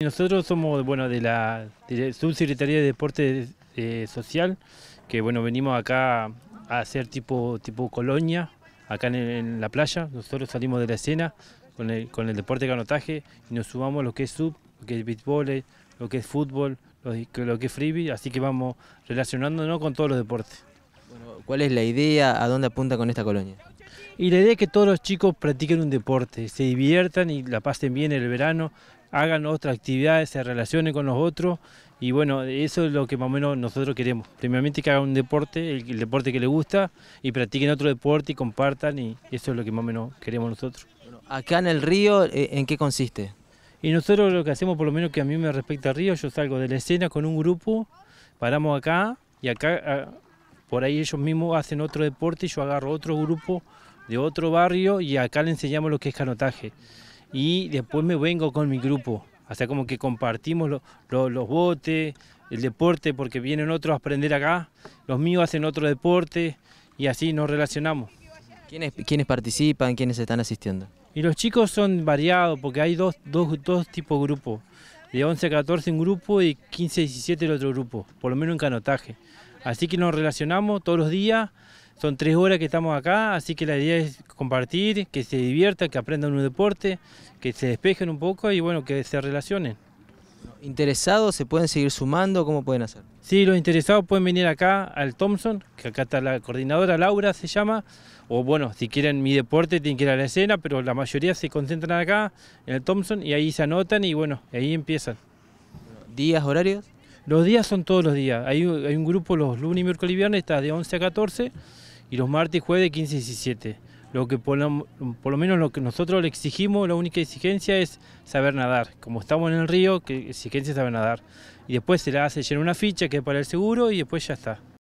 Nosotros somos bueno, de la, Subsecretaría de Deporte eh, Social, que bueno, venimos acá a hacer tipo, tipo colonia, acá en, la playa. Nosotros salimos de la escena con el, deporte canotaje y nos subamos lo que es sub, lo que es béisbol... lo que es fútbol, lo, que es freebie, así que vamos relacionándonos con todos los deportes. Bueno, ¿Cuál es la idea? ¿A dónde apunta con esta colonia? Y la idea es que todos los chicos practiquen un deporte, se diviertan y la pasen bien en el verano, hagan otras actividades, se relacionen con los otros y bueno, eso es lo que más o menos nosotros queremos. Primeramente que hagan un deporte, el, deporte que les gusta y practiquen otro deporte y compartan y eso es lo que más o menos queremos nosotros. Acá en el río, eh, ¿en qué consiste? Y nosotros lo que hacemos, por lo menos que a mí me respecta al río, yo salgo de la escena con un grupo, paramos acá y acá ah, por ahí ellos mismos hacen otro deporte y yo agarro otro grupo de otro barrio y acá le enseñamos lo que es canotaje y después me vengo con mi grupo. O sea, como que compartimos los botes, el deporte, porque vienen otros a aprender acá, los míos hacen otro deporte y así nos relacionamos. ¿Quiénes, quiénes participan? ¿Quiénes están asistiendo? Y los chicos son variados, porque hay dos, dos tipos de grupos de 11 a 14 un grupo y 15 a 17 el otro grupo, por lo menos en canotaje. Así que nos relacionamos todos los días, son tres horas que estamos acá, así que la idea es compartir, que se diviertan, que aprendan un deporte, que se despejen un poco y bueno, que se relacionen. ¿Interesados se pueden seguir sumando? ¿Cómo pueden hacer? Sí, los interesados pueden venir acá al Thompson, que acá está la coordinadora Laura, se llama. O bueno, si quieren mi deporte, tienen que ir a la escena, pero la mayoría se concentran acá, en el Thompson, y ahí se anotan y bueno, ahí empiezan. ¿Días, horarios? Los días son todos los días. Hay, un grupo los lunes, miércoles y viernes, está de 11 a 14, y los martes y jueves de 15 a 17. Lo que por lo, menos lo que nosotros le exigimos, la única exigencia es saber nadar. Como estamos en el río, que exigencia es saber nadar. Y después se le hace llenar una ficha que es para el seguro y después ya está.